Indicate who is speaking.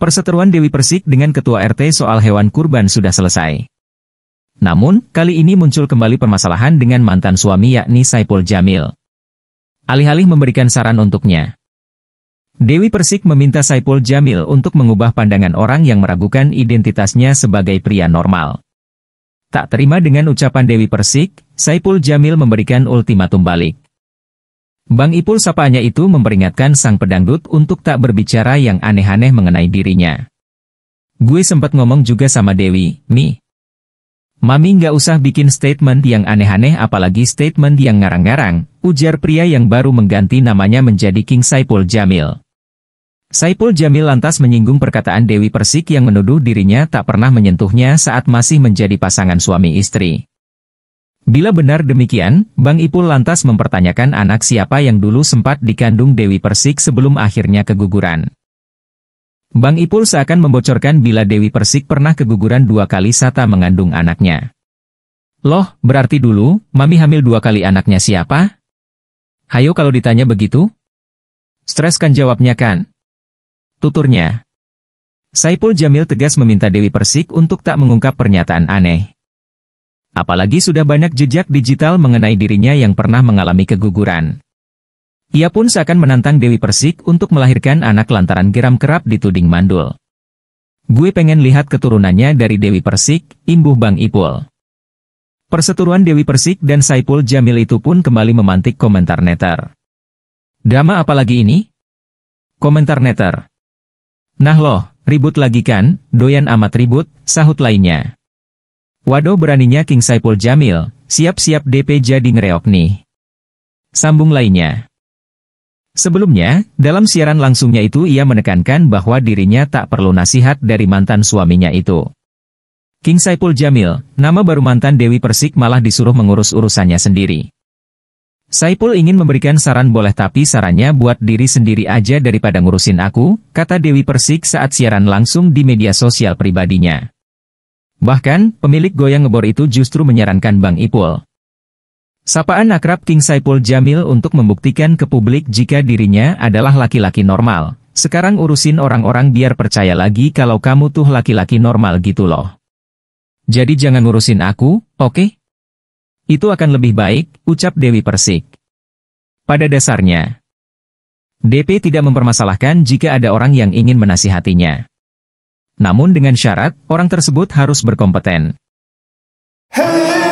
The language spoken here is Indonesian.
Speaker 1: Perseteruan Dewi Persik dengan Ketua RT soal hewan kurban sudah selesai. Namun, kali ini muncul kembali permasalahan dengan mantan suami yakni Saipul Jamil. Alih-alih memberikan saran untuknya, Dewi Persik meminta Saipul Jamil untuk mengubah pandangan orang yang meragukan identitasnya sebagai pria normal. Tak terima dengan ucapan Dewi Persik, Saipul Jamil memberikan ultimatum balik. Bang Ipul sapaannya itu memperingatkan sang pedangdut untuk tak berbicara yang aneh-aneh mengenai dirinya. Gue sempat ngomong juga sama Dewi, Mi. Mami nggak usah bikin statement yang aneh-aneh apalagi statement yang ngarang-ngarang, ujar pria yang baru mengganti namanya menjadi King Saipul Jamil. Saipul Jamil lantas menyinggung perkataan Dewi Persik yang menuduh dirinya tak pernah menyentuhnya saat masih menjadi pasangan suami istri. Bila benar demikian, Bang Ipul lantas mempertanyakan anak siapa yang dulu sempat dikandung Dewi Persik sebelum akhirnya keguguran. Bang Ipul seakan membocorkan bila Dewi Persik pernah keguguran dua kali sata mengandung anaknya. Loh, berarti dulu, Mami hamil dua kali anaknya siapa? Hayo kalau ditanya begitu? Stres kan jawabnya kan? Tuturnya. Saipul Jamil tegas meminta Dewi Persik untuk tak mengungkap pernyataan aneh apalagi sudah banyak jejak digital mengenai dirinya yang pernah mengalami keguguran. Ia pun seakan menantang Dewi Persik untuk melahirkan anak lantaran geram kerap dituding mandul. Gue pengen lihat keturunannya dari Dewi Persik, imbuh Bang Ipul. Perseturuan Dewi Persik dan Saipul Jamil itu pun kembali memantik komentar netter. Drama apalagi ini? Komentar netter. Nah loh, ribut lagi kan, doyan amat ribut, sahut lainnya. Waduh beraninya King Saipul Jamil, siap-siap DP jadi ngereok nih. Sambung lainnya. Sebelumnya, dalam siaran langsungnya itu ia menekankan bahwa dirinya tak perlu nasihat dari mantan suaminya itu. King Saipul Jamil, nama baru mantan Dewi Persik malah disuruh mengurus urusannya sendiri. Saipul ingin memberikan saran boleh tapi sarannya buat diri sendiri aja daripada ngurusin aku, kata Dewi Persik saat siaran langsung di media sosial pribadinya. Bahkan, pemilik goyang ngebor itu justru menyarankan Bang Ipul. Sapaan akrab King Saipul Jamil untuk membuktikan ke publik jika dirinya adalah laki-laki normal. Sekarang urusin orang-orang biar percaya lagi kalau kamu tuh laki-laki normal gitu loh. Jadi jangan ngurusin aku, oke? Okay? Itu akan lebih baik, ucap Dewi Persik. Pada dasarnya, DP tidak mempermasalahkan jika ada orang yang ingin menasihatinya. Namun dengan syarat, orang tersebut harus berkompeten. Hey!